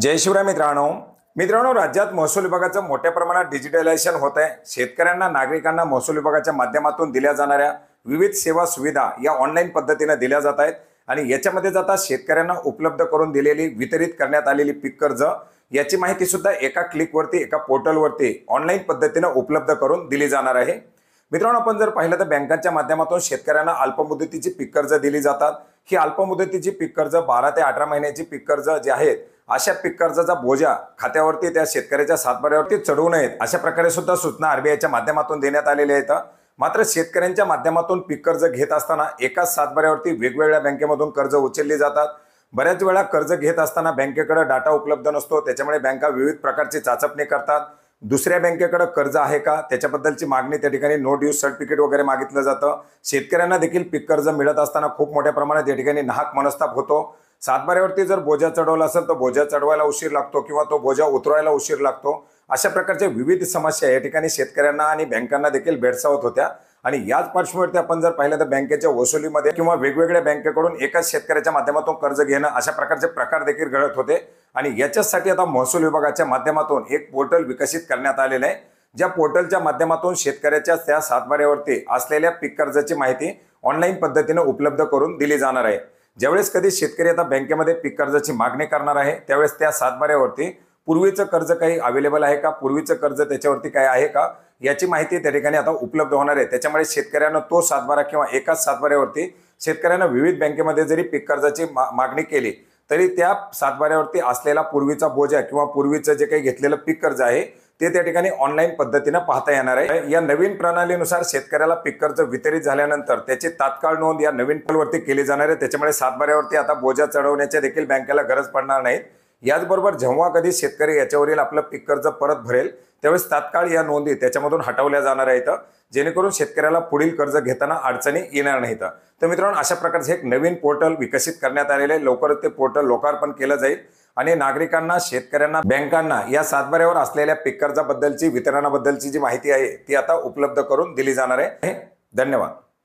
जय शिवराय मित्रांनो मित्रांनो राज्यात महसूल विभागाचं मोठ्या प्रमाणात डिजिटलायझेशन होत आहे शेतकऱ्यांना नागरिकांना महसूल विभागाच्या माध्यमातून दिल्या जाणाऱ्या विविध सेवा सुविधा या ऑनलाईन पद्धतीने दिल्या जात आहेत आणि याच्यामध्ये जाता शेतकऱ्यांना उपलब्ध करून दिलेली वितरित करण्यात आलेली पीक कर्ज याची माहिती सुद्धा एका क्लिकवरती एका पोर्टलवरती ऑनलाईन पद्धतीनं उपलब्ध करून दिली जाणार आहे मित्रांनो आपण जर पाहिलं तर बँकांच्या माध्यमातून शेतकऱ्यांना अल्पमुदतीची पीक कर्ज दिली जातात ही अल्पमुदतीची पीक कर्ज बारा ते अठरा महिन्याची पीक कर्ज जे आहेत अशा पीक कर्जाचा बोजा खात्यावरती त्या शेतकऱ्याच्या सातबाऱ्यावरती चढवू नयेत अशा प्रकारे सुद्धा सूचना आरबीआयच्या माध्यमातून देण्यात आलेल्या आहेत मात्र शेतकऱ्यांच्या माध्यमातून पीक कर्ज घेत असताना एकाच सातबाऱ्यावरती वेगवेगळ्या बँकेमधून कर्ज उचलली जातात बऱ्याच वेळा कर्ज घेत असताना बँकेकडे डाटा उपलब्ध नसतो त्याच्यामुळे बँका विविध प्रकारची चाचपणी करतात दुसऱ्या बँकेकडे कर्ज आहे का त्याच्याबद्दलची मागणी त्या ठिकाणी नोट यूज सर्टिफिकेट वगैरे मागितलं जातं शेतकऱ्यांना देखील पीक कर्ज मिळत असताना खूप मोठ्या प्रमाणात या ठिकाणी नाहक मनस्ताप होतो सातबाऱ्यावरती जर बोजा चढवला असेल तर बोजा चढवायला उशीर लागतो किंवा तो बोजा उतरवायला उशीर लागतो अशा प्रकारच्या विविध समस्या या ठिकाणी शेतकऱ्यांना आणि बँकांना देखील भेडसावत होत्या आणि याच पार्श्वभूमीवरती आपण जर पाहिलं तर बँकेच्या वसुलीमध्ये किंवा वेगवेगळ्या बँकेकडून एकाच शेतकऱ्याच्या माध्यमातून कर्ज घेणं अशा प्रकारचे प्रकार देखील घडत होते आणि याच्यासाठी आता महसूल विभागाच्या माध्यमातून एक पोर्टल विकसित करण्यात आलेलं आहे ज्या पोर्टलच्या माध्यमातून शेतकऱ्याच्या त्या सातबाऱ्यावरती असलेल्या पीक कर्जाची माहिती ऑनलाईन पद्धतीने उपलब्ध करून दिली जाणार आहे ज्यावेळेस कधी शेतकरी आता बँकेमध्ये पीक कर्जाची मागणी करणार आहे त्यावेळेस त्या सातबाऱ्यावरती पूर्वीचं कर्ज काही अवेलेबल आहे का पूर्वीचं कर्ज त्याच्यावरती काय आहे का याची माहिती त्या ठिकाणी आता उपलब्ध होणार आहे त्याच्यामुळे शेतकऱ्यांना तो सातबारा किंवा एकाच सातबाऱ्यावरती शेतकऱ्यांना विविध बँकेमध्ये जरी पीक कर्जाची मागणी केली तरी त्या सातबाऱ्यावरती असलेला पूर्वीचा बोजा किंवा पूर्वीचं जे काही घेतलेलं पीक कर्ज आहे ते त्या ठिकाणी ऑनलाईन पद्धतीनं पाहता येणार आहे या नवीन प्रणालीनुसार शेतकऱ्याला पीक कर्ज वितरित झाल्यानंतर त्याची तात्काळ नोंद या नवीन पलवरती केली जाणार आहे त्याच्यामुळे सातबाऱ्यावरती आता बोजा चढवण्याच्या देखील बँकेला गरज पडणार नाही याचबरोबर जेव्हा कधी शेतकरी याच्यावरील आपलं पीक कर्ज परत भरेल त्यावेळेस तात्काळ या नोंदी त्याच्यामधून हटवल्या जाणार आहेत जेणेकरून शेतकऱ्याला पुढील कर्ज घेताना अडचणी येणार नाहीत तर मित्रांनो अशा प्रकारचे एक नवीन पोर्टल विकसित करण्यात आलेलं आहे लवकरच ते पोर्टल लोकार्पण केलं जाईल आणि नागरिकांना शेतकऱ्यांना बँकांना या सातबाऱ्यावर असलेल्या पिक कर्जाबद्दलची वितरणाबद्दलची जी माहिती आहे ती आता उपलब्ध करून दिली जाणार आहे धन्यवाद